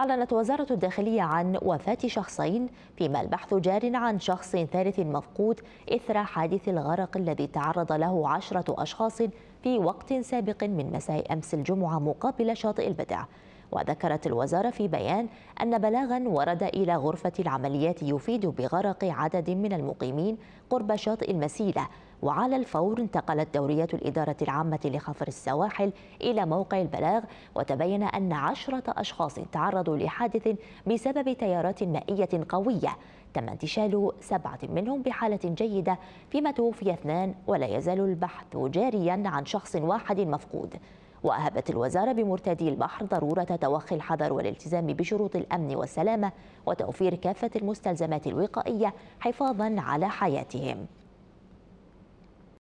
أعلنت وزارة الداخلية عن وفاة شخصين فيما البحث جار عن شخص ثالث مفقود إثر حادث الغرق الذي تعرض له عشرة أشخاص في وقت سابق من مساء أمس الجمعة مقابل شاطئ البدع وذكرت الوزارة في بيان أن بلاغا ورد إلى غرفة العمليات يفيد بغرق عدد من المقيمين قرب شاطئ المسيلة وعلى الفور انتقلت دورية الإدارة العامة لخفر السواحل إلى موقع البلاغ وتبين أن عشرة أشخاص تعرضوا لحادث بسبب تيارات مائية قوية تم انتشال سبعة منهم بحالة جيدة فيما توفي اثنان ولا يزال البحث جاريا عن شخص واحد مفقود وأهبت الوزارة بمرتدي البحر ضرورة توخي الحذر والالتزام بشروط الأمن والسلامة وتوفير كافة المستلزمات الوقائية حفاظا على حياتهم